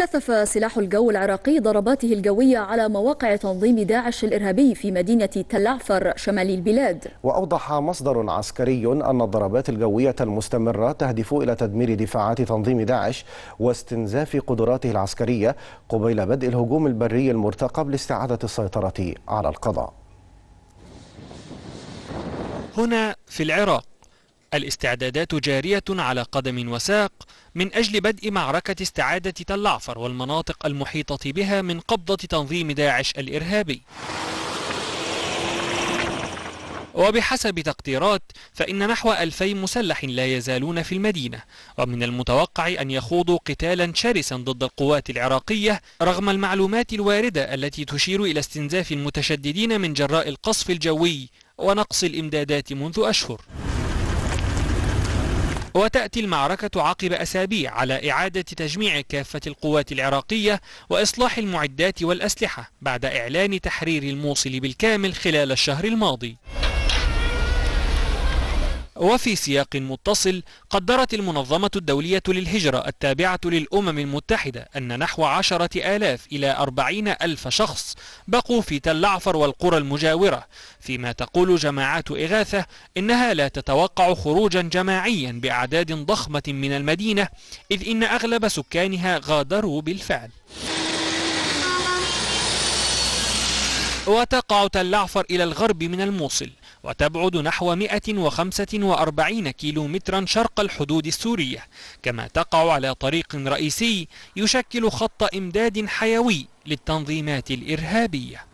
كثف سلاح الجو العراقي ضرباته الجوية على مواقع تنظيم داعش الإرهابي في مدينة تلعفر شمال البلاد وأوضح مصدر عسكري أن الضربات الجوية المستمرة تهدف إلى تدمير دفاعات تنظيم داعش واستنزاف قدراته العسكرية قبيل بدء الهجوم البري المرتقب لاستعادة السيطرة على القضاء هنا في العراق الاستعدادات جارية على قدم وساق من أجل بدء معركة استعادة تل عفر والمناطق المحيطة بها من قبضة تنظيم داعش الإرهابي وبحسب تقديرات فإن نحو ألفي مسلح لا يزالون في المدينة ومن المتوقع أن يخوضوا قتالا شرسا ضد القوات العراقية رغم المعلومات الواردة التي تشير إلى استنزاف المتشددين من جراء القصف الجوي ونقص الإمدادات منذ أشهر وتأتي المعركة عقب أسابيع على إعادة تجميع كافة القوات العراقية وإصلاح المعدات والأسلحة بعد إعلان تحرير الموصل بالكامل خلال الشهر الماضي وفي سياق متصل قدرت المنظمة الدولية للهجرة التابعة للأمم المتحدة أن نحو عشرة آلاف إلى أربعين ألف شخص بقوا في تل عفر والقرى المجاورة فيما تقول جماعات إغاثة إنها لا تتوقع خروجا جماعيا بأعداد ضخمة من المدينة إذ إن أغلب سكانها غادروا بالفعل وتقع تل عفر إلى الغرب من الموصل وتبعد نحو 145 كيلو مترا شرق الحدود السورية كما تقع على طريق رئيسي يشكل خط إمداد حيوي للتنظيمات الإرهابية